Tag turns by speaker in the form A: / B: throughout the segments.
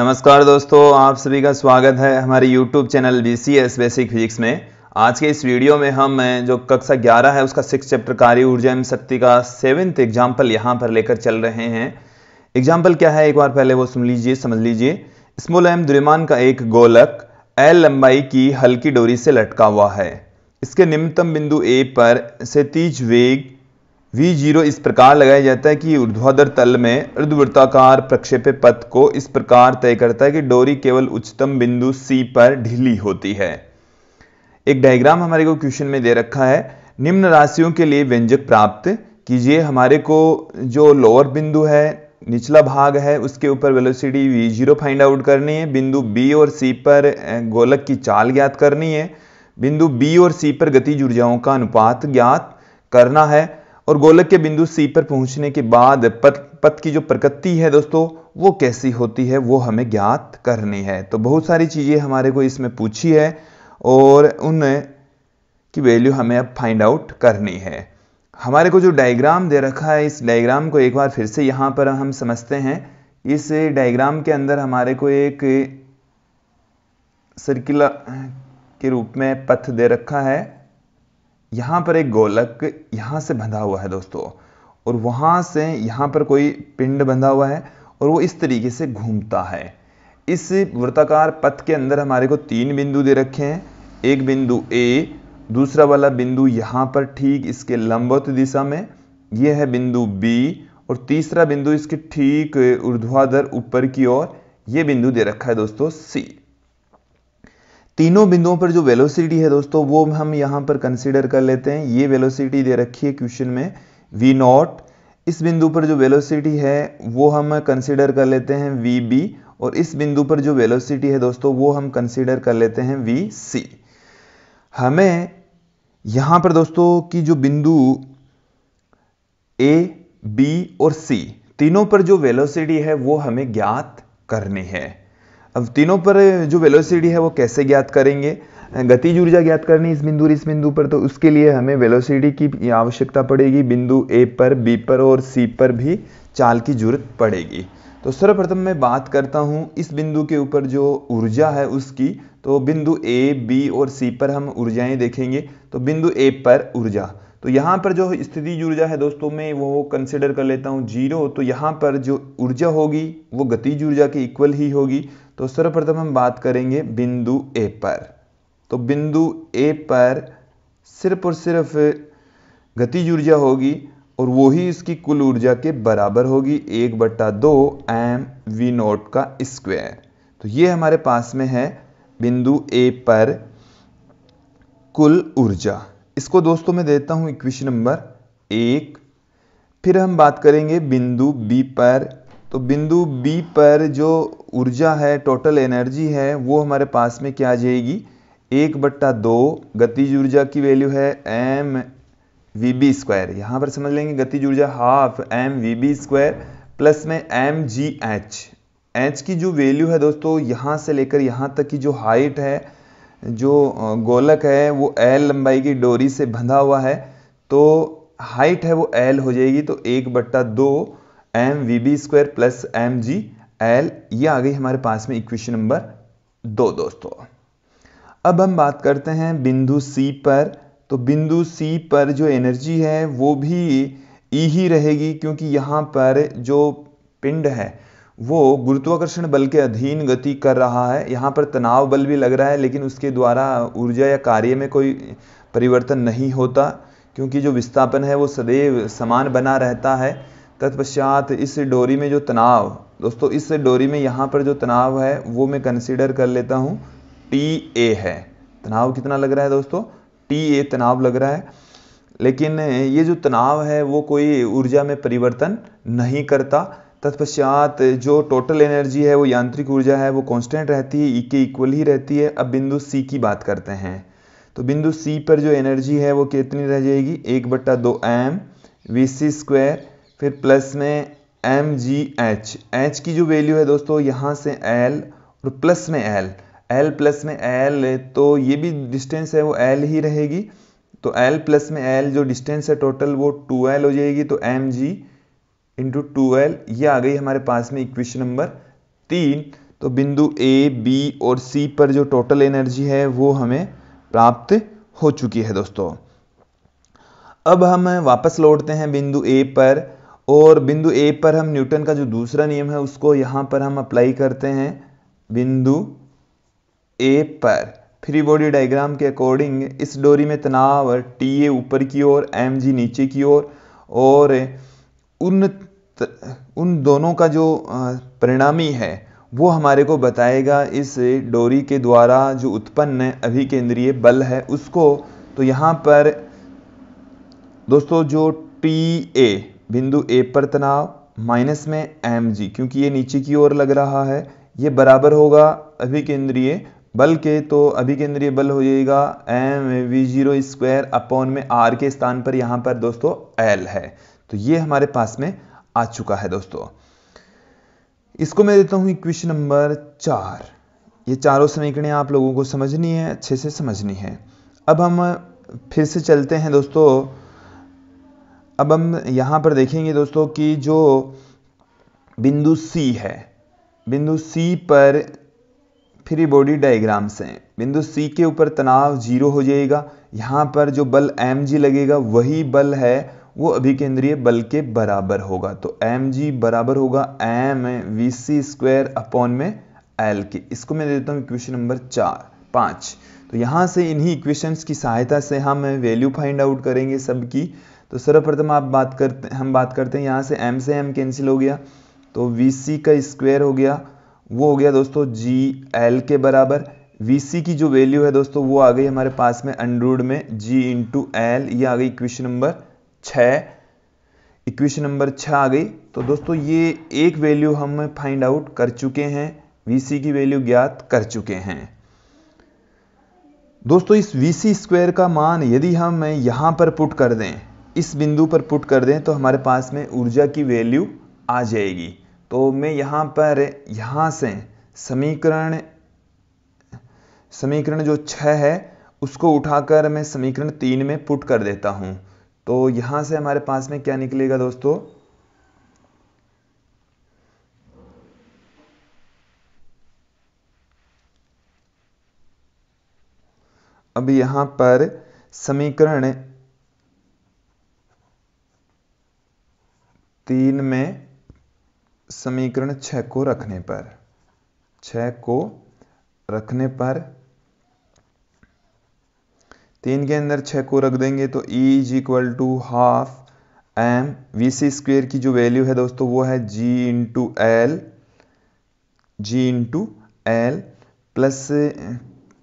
A: नमस्कार दोस्तों आप सभी का स्वागत है हमारे YouTube channel B C S basic physics में आज के इस वीडियो में हम जो कक्षा 11 है उसका सिक्स चैप्टर कार्य ऊर्जा एवं शक्ति का सेवेंथ एग्जाम्पल यहाँ पर लेकर चल रहे हैं एग्जाम्पल क्या है एक बार पहले वो सुन लीजिए समझ लीजिए स्मूल एम द्रिमान का एक गोलक एल लंबाई की हल्की डोरी से लटका हुआ है इसके निम्नतम बिंदु ए पर से तीज वेग वी जीरो इस प्रकार लगाया जाता है कि ऊर्ध्वाधर तल में अर्धवृत्ताकार प्रक्षेप पथ को इस प्रकार तय करता है कि डोरी केवल उच्चतम बिंदु सी पर ढीली होती है एक डायग्राम हमारे को क्वेश्चन में दे रखा है निम्न राशियों के लिए व्यंजक प्राप्त कीजिए हमारे को जो लोअर बिंदु है निचला भाग है उसके ऊपर velocity V zero find out करनी है बिंदु बी और सी पर गोलक की चाल ज्ञात करनी है बिंदु बी और सी पर गतिज ऊर्जाओं का अनुपात ज्ञात करना है और गोलक के बिंदु सी पर पहुंचने के बाद पथ पथ की जो प्रकृति है दोस्तों वो कैसी होती है वो हमें ज्ञात करनी है तो बहुत सारी चीज़ें हमारे को इसमें पूछी है और उन की वैल्यू हमें अब फाइंड आउट करनी है हमारे को जो डायग्राम दे रखा है इस डायग्राम को एक बार फिर से यहाँ पर हम समझते हैं इस डायग्राम के अंदर हमारे को एक सर्कुलर के रूप में पथ दे रखा है यहाँ पर एक गोलक यहाँ से बंधा हुआ है दोस्तों और वहाँ से यहाँ पर कोई पिंड बंधा हुआ है और वो इस तरीके से घूमता है इस वृत्ताकार पथ के अंदर हमारे को तीन बिंदु दे रखे हैं एक बिंदु ए दूसरा वाला बिंदु यहाँ पर ठीक इसके लंबवत दिशा में ये है बिंदु बी और तीसरा बिंदु इसके ठीक ऊर्ध्वाधर ऊपर की ओर ये बिंदु दे रखा है दोस्तों सी तीनों बिंदुओं पर जो वेलोसिटी है दोस्तों वो हम यहां पर कंसिडर कर लेते हैं ये वेलोसिटी दे रखी है क्वेश्चन में वी नॉट इस बिंदु पर जो वेलोसिटी है वो हम कंसिडर कर लेते हैं वी बी और इस बिंदु पर जो वेलोसिटी है दोस्तों वो हम कंसिडर कर लेते हैं वी सी हमें यहां पर दोस्तों की जो बिंदु ए बी और सी तीनों पर जो वेलोसिटी है वो हमें ज्ञात करनी है अब तीनों पर जो वेलोसिटी है वो कैसे ज्ञात करेंगे गति ऊर्जा ज्ञात करनी इस बिंदु इस बिंदु पर तो उसके लिए हमें वेलोसिटी की आवश्यकता पड़ेगी बिंदु ए पर बी पर और सी पर भी चाल की जरूरत पड़ेगी तो सर्वप्रथम मैं बात करता हूँ इस बिंदु के ऊपर जो ऊर्जा है उसकी तो बिंदु ए बी और सी पर हम ऊर्जाएं देखेंगे तो बिंदु ए पर ऊर्जा तो यहाँ पर जो स्थिति ऊर्जा है दोस्तों मैं वो कंसिडर कर लेता हूँ जीरो तो यहाँ पर जो ऊर्जा होगी वो गतिज ऊर्जा के इक्वल ही होगी तो सर्वप्रथम हम बात करेंगे बिंदु ए पर तो बिंदु ए पर सिर्फ और सिर्फ गतिज ऊर्जा होगी और वो ही इसकी कुल ऊर्जा के बराबर होगी एक बट्टा दो एम वी नोट का स्क्वायर तो ये हमारे पास में है बिंदु ए पर कुल ऊर्जा इसको दोस्तों मैं देता हूं इक्वेशन नंबर एक फिर हम बात करेंगे बिंदु बी पर तो बिंदु बी पर जो ऊर्जा है टोटल एनर्जी है वो हमारे पास में क्या आ जाएगी एक बट्टा दो गतिज ऊर्जा की वैल्यू है एम वी बी स्क्वायर यहाँ पर समझ लेंगे गतिज ऊर्जा half M V B square plus में एम जी एच एच की जो वैल्यू है दोस्तों यहाँ से लेकर यहाँ तक की जो हाइट है जो गोलक है वो एल लंबाई की डोरी से बंधा हुआ है तो हाइट है वो एल हो जाएगी तो एक बट्टा दो M V B square plus M G L ये आ गई हमारे पास में इक्वेशन नंबर दो दोस्तों अब हम बात करते हैं बिंदु सी पर तो बिंदु सी पर जो एनर्जी है वो भी ई e ही रहेगी क्योंकि यहाँ पर जो पिंड है वो गुरुत्वाकर्षण बल के अधीन गति कर रहा है यहाँ पर तनाव बल भी लग रहा है लेकिन उसके द्वारा ऊर्जा या कार्य में कोई परिवर्तन नहीं होता क्योंकि जो विस्थापन है वो सदैव समान बना रहता है तत्पश्चात इस डोरी में जो तनाव दोस्तों इस डोरी में यहाँ पर जो तनाव है वो मैं कंसिडर कर लेता हूँ टी ए है तनाव कितना लग रहा है दोस्तों टी ए तनाव लग रहा है लेकिन ये जो तनाव है वो कोई ऊर्जा में परिवर्तन नहीं करता तत्पश्चात जो टोटल एनर्जी है वो यांत्रिक ऊर्जा है वो कांस्टेंट रहती है ई के इक्वल ही रहती है अब बिंदु सी की बात करते हैं तो बिंदु सी पर जो एनर्जी है वो कितनी रह जाएगी एक बट्टा दो एम वी सी स्क्वायर फिर प्लस में एम जी एच एच की जो वैल्यू है दोस्तों यहाँ से एल और प्लस में एल एल प्लस में एल तो ये भी डिस्टेंस है वो एल ही रहेगी तो एल प्लस में एल जो डिस्टेंस है टोटल वो टू एल हो जाएगी तो M G into two L ये आ गई हमारे पास में इक्वेशन नंबर तीन तो बिंदु ए बी और सी पर जो टोटल एनर्जी है वो हमें प्राप्त हो चुकी है दोस्तों अब हम वापस लौटते हैं बिंदु ए पर और बिंदु ए पर हम न्यूटन का जो दूसरा नियम है उसको यहाँ पर हम अप्लाई करते हैं बिंदु ए पर फ्री बॉडी डायग्राम के अकॉर्डिंग इस डोरी में तनाव टी ए ऊपर की ओर एम जी नीचे की ओर और, और उन उन दोनों का जो परिणामी है वो हमारे को बताएगा इस डोरी के द्वारा जो उत्पन्न अभिकेंद्रीय बल है उसको तो यहाँ पर दोस्तों जो टी ए बिंदु ए पर तनाव माइनस में एम जी क्योंकि ये नीचे की ओर लग रहा है ये बराबर होगा अभिकेंद्रीय बल के तो अभिकेंद्रीय बल हो जाएगा M V zero square upon में आर के स्थान पर यहां पर दोस्तों एल है तो ये हमारे पास में आ चुका है दोस्तों इसको मैं देता हूं इक्वेशन नंबर चार ये चारों समीकरणें आप लोगों को समझनी है अच्छे से समझनी है अब हम फिर से चलते हैं दोस्तों अब हम यहाँ पर देखेंगे दोस्तों कि जो बिंदु सी है बिंदु सी पर फ्री बॉडी डायग्राम्स हैं बिंदु सी के ऊपर तनाव जीरो हो जाएगा यहाँ पर जो बल एम जी लगेगा वही बल है वो अभिकेंद्रीय बल के बराबर होगा तो एम जी बराबर होगा M V C square upon में एल के इसको मैं देता हूँ इक्वेशन नंबर चार पाँच तो यहाँ से इन्हीं इक्वेशंस की सहायता से हम वैल्यू फाइंड आउट करेंगे सबकी तो सर्वप्रथम आप बात करते हम बात करते हैं यहाँ से एम से एम कैंसिल हो गया तो वी सी का स्क्वायर हो गया वो हो गया दोस्तों जी एल के बराबर वी सी की जो वैल्यू है दोस्तों वो आ गई हमारे पास में अंडरूड में जी इंटू एल ये आ गई इक्वेशन नंबर छ इक्वेशन नंबर छ आ गई तो दोस्तों ये एक वैल्यू हम फाइंड आउट कर चुके हैं वी की वैल्यू ज्ञात कर चुके हैं दोस्तों इस वी सी स्क्वायर का मान यदि हम यहां पर पुट कर दें इस बिंदु पर पुट कर दें तो हमारे पास में ऊर्जा की वैल्यू आ जाएगी तो मैं यहाँ पर यहाँ से समीकरण समीकरण जो छः है उसको उठाकर मैं समीकरण तीन में पुट कर देता हूँ तो यहाँ से हमारे पास में क्या निकलेगा दोस्तों अब यहाँ पर समीकरण तीन में समीकरण छः को रखने पर छः को रखने पर तीन के अंदर छः को रख देंगे तो E is equal to half M V C square की जो वैल्यू है दोस्तों वो है G into L G into L plus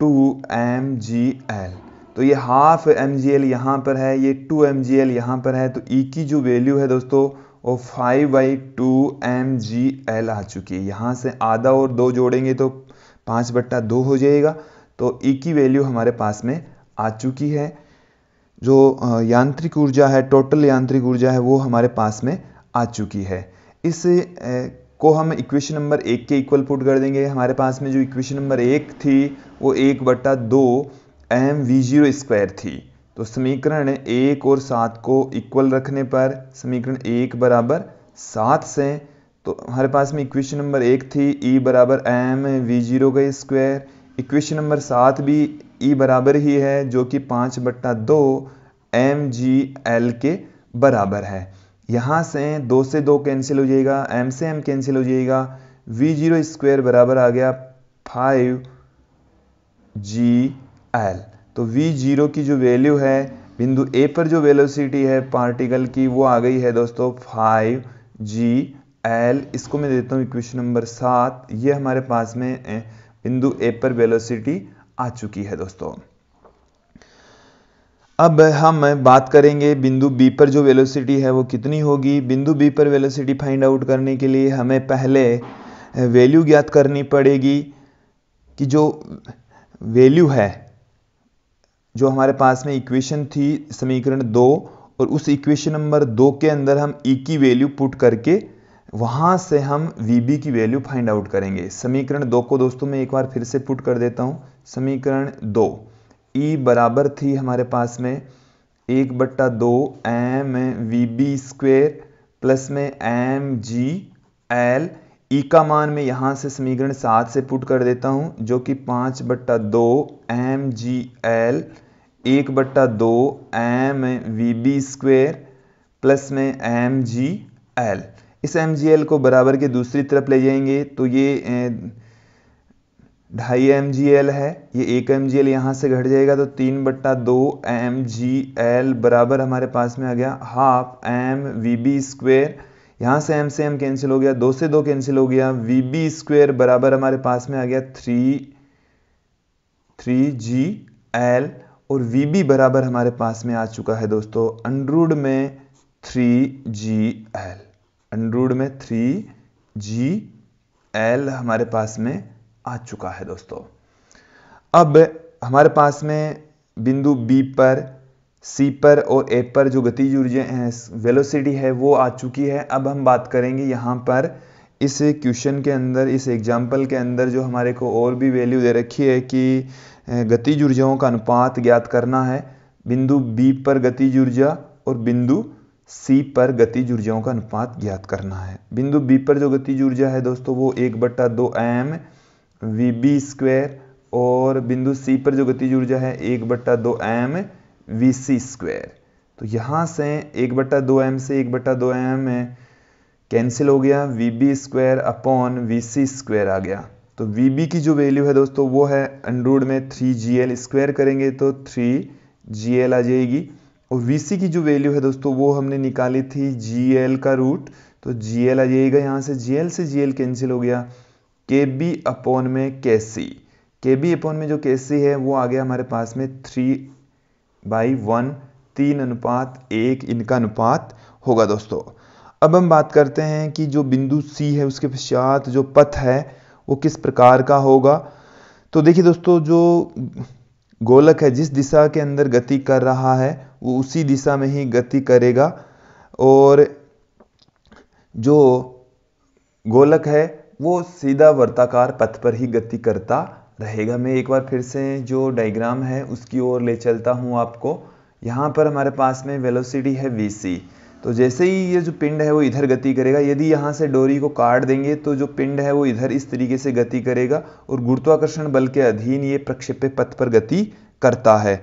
A: two M G L तो ये हाफ एम जी एल यहाँ पर है ये टू एम जी एल यहाँ पर है तो ई e की जो वैल्यू है दोस्तों और five by two M G L आ चुकी है यहाँ से आधा और दो जोड़ेंगे तो पाँच बट्टा दो हो जाएगा तो ई e की वैल्यू हमारे पास में आ चुकी है जो यांत्रिक ऊर्जा है टोटल यांत्रिक ऊर्जा है वो हमारे पास में आ चुकी है इस को हम इक्वेशन नंबर एक के इक्वल पुट कर देंगे हमारे पास में जो इक्वेशन नंबर एक थी वो एक बट्टा दो एम वी जीरो स्क्वायर थी तो समीकरण एक और सात को इक्वल रखने पर समीकरण एक बराबर सात से तो हमारे पास में इक्वेशन नंबर एक थी ई e बराबर एम वी जीरो का स्क्वायर इक्वेशन नंबर सात भी ई e बराबर ही है जो कि पाँच बट्टा दो एम जी एल के बराबर है यहाँ से दो से दो कैंसिल हो जाएगा एम से एम कैंसिल हो जाएगा वी जीरो स्क्वायर बराबर आ गया फाइव जी एल तो वी जीरो की जो वैल्यू है बिंदु ए पर जो वेलोसिटी है पार्टिकल की वो आ गई है दोस्तों फाइव जी एल इसको मैं देता हूँ इक्वेशन नंबर सात ये हमारे पास में बिंदु ए पर वेलोसिटी आ चुकी है दोस्तों अब हम बात करेंगे बिंदु बी पर जो वेलोसिटी है वो कितनी होगी बिंदु बी पर वेलोसिटी फाइंड आउट करने के लिए हमें पहले वैल्यू ज्ञात करनी पड़ेगी कि जो वैल्यू है जो हमारे पास में इक्वेशन थी समीकरण दो और उस इक्वेशन नंबर दो के अंदर हम ई e की वैल्यू पुट करके वहाँ से हम वी की वैल्यू फाइंड आउट करेंगे समीकरण दो को दोस्तों मैं एक बार फिर से पुट कर देता हूँ समीकरण दो ई e बराबर थी हमारे पास में एक बट्टा दो M V B square plus में एम जी एल ई का मान मैं यहाँ से समीकरण सात से पुट कर देता हूँ जो कि पाँच बट्टा दो एम जी एल एक बट्टा दो M V B square plus में एम जी एल इस एम जी एल को बराबर के दूसरी तरफ ले जाएंगे तो ये ढाई एम जी एल है ये एक एम जी एल यहाँ से घट जाएगा तो तीन बट्टा दो एम जी एल बराबर हमारे पास में आ गया half M V B square यहाँ से एम से एम कैंसिल हो गया दो से दो कैंसिल हो गया वी बी स्क्वेयर बराबर हमारे पास में आ गया थ्री थ्री जी एल और वी बी बराबर हमारे पास में आ चुका है दोस्तों अंडरूड में थ्री जी एल अंडरूड में थ्री जी एल हमारे पास में आ चुका है दोस्तों अब हमारे पास में बिंदु बी पर सी पर और ए पर जो गतिज ऊर्जा वेलोसिटी है वो आ चुकी है अब हम बात करेंगे यहाँ पर इस क्वेश्चन के अंदर इस एग्जाम्पल के अंदर जो हमारे को और भी वैल्यू दे रखी है कि गतिज ऊर्जाओं का अनुपात ज्ञात करना है बिंदु बी पर गतिज ऊर्जा और बिंदु सी पर गतिज ऊर्जाओं का अनुपात ज्ञात करना है बिंदु बी पर जो गतिज ऊर्जा है दोस्तों वो एक बट्टा दो एम वी बी स्क्वेयर और बिंदु सी पर जो गतिज ऊर्जा है एक बट्टा दो एम वी सी स्क्वेयर तो यहाँ से एक बट्टा दो एम से एक बट्टा दो एम कैंसिल हो गया V B square upon V C square आ गया तो वी बी की जो वैल्यू है दोस्तों वो है अंडरूड में थ्री जी एल स्क्वायर करेंगे तो थ्री जी एल आ जाएगी और वी सी की जो वैल्यू है दोस्तों वो हमने निकाली थी जी एल का रूट तो जी एल आ जाएगा यहाँ से जी एल से जी एल कैंसिल हो गया के बी अपॉन में के सी के बी अपॉन में जो के सी है वो आ गया हमारे पास में थ्री बाई वन तीन अनुपात एक इनका अनुपात होगा दोस्तों अब हम बात करते हैं कि जो बिंदु सी है उसके पश्चात जो पथ है वो किस प्रकार का होगा तो देखिए दोस्तों जो गोलक है जिस दिशा के अंदर गति कर रहा है वो उसी दिशा में ही गति करेगा और जो गोलक है वो सीधा वर्ताकार पथ पर ही गति करता रहेगा मैं एक बार फिर से जो डायग्राम है उसकी ओर ले चलता हूँ आपको यहाँ पर हमारे पास में वेलोसिटी है वी सी तो जैसे ही ये जो पिंड है वो इधर गति करेगा यदि यहाँ से डोरी को काट देंगे तो जो पिंड है वो इधर इस तरीके से गति करेगा और गुरुत्वाकर्षण बल के अधीन ये प्रक्षेप्य पथ पर गति करता है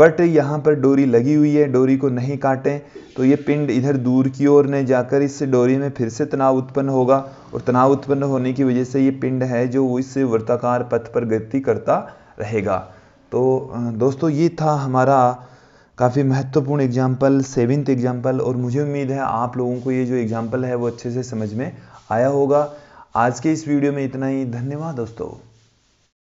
A: बट यहाँ पर डोरी लगी हुई है डोरी को नहीं काटें तो ये पिंड इधर दूर की ओर ने जाकर इस डोरी में फिर से तनाव उत्पन्न होगा और तनाव उत्पन्न होने की वजह से ये पिंड है जो इस वृत्ताकार पथ पर गति करता रहेगा तो दोस्तों ये था हमारा काफ़ी महत्वपूर्ण एग्जाम्पल सेवेंथ एग्जाम्पल और मुझे उम्मीद है आप लोगों को ये जो एग्जाम्पल है वो अच्छे से समझ में आया होगा आज के इस वीडियो में इतना ही धन्यवाद दोस्तों